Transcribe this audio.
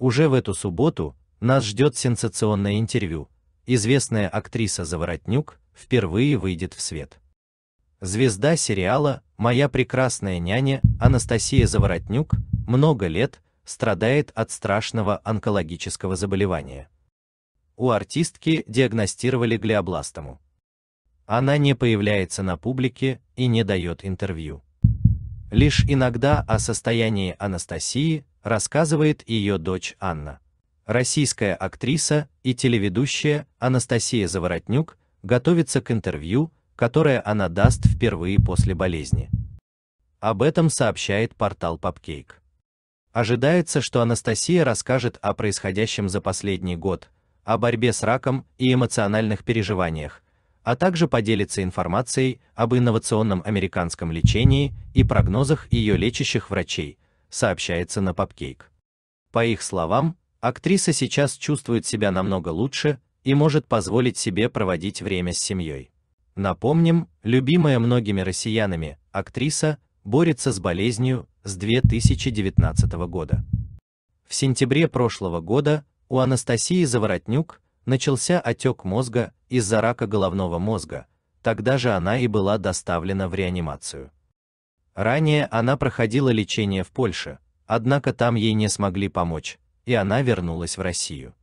Уже в эту субботу нас ждет сенсационное интервью. Известная актриса Заворотнюк впервые выйдет в свет. Звезда сериала «Моя прекрасная няня» Анастасия Заворотнюк много лет страдает от страшного онкологического заболевания. У артистки диагностировали глиобластому. Она не появляется на публике и не дает интервью. Лишь иногда о состоянии Анастасии рассказывает ее дочь Анна. Российская актриса и телеведущая Анастасия Заворотнюк готовится к интервью, которое она даст впервые после болезни. Об этом сообщает портал Popcake. Ожидается, что Анастасия расскажет о происходящем за последний год, о борьбе с раком и эмоциональных переживаниях, а также поделится информацией об инновационном американском лечении и прогнозах ее лечащих врачей, сообщается на Попкейк. По их словам, актриса сейчас чувствует себя намного лучше и может позволить себе проводить время с семьей. Напомним, любимая многими россиянами актриса борется с болезнью с 2019 года. В сентябре прошлого года у Анастасии Заворотнюк начался отек мозга из-за рака головного мозга, тогда же она и была доставлена в реанимацию. Ранее она проходила лечение в Польше, однако там ей не смогли помочь, и она вернулась в Россию.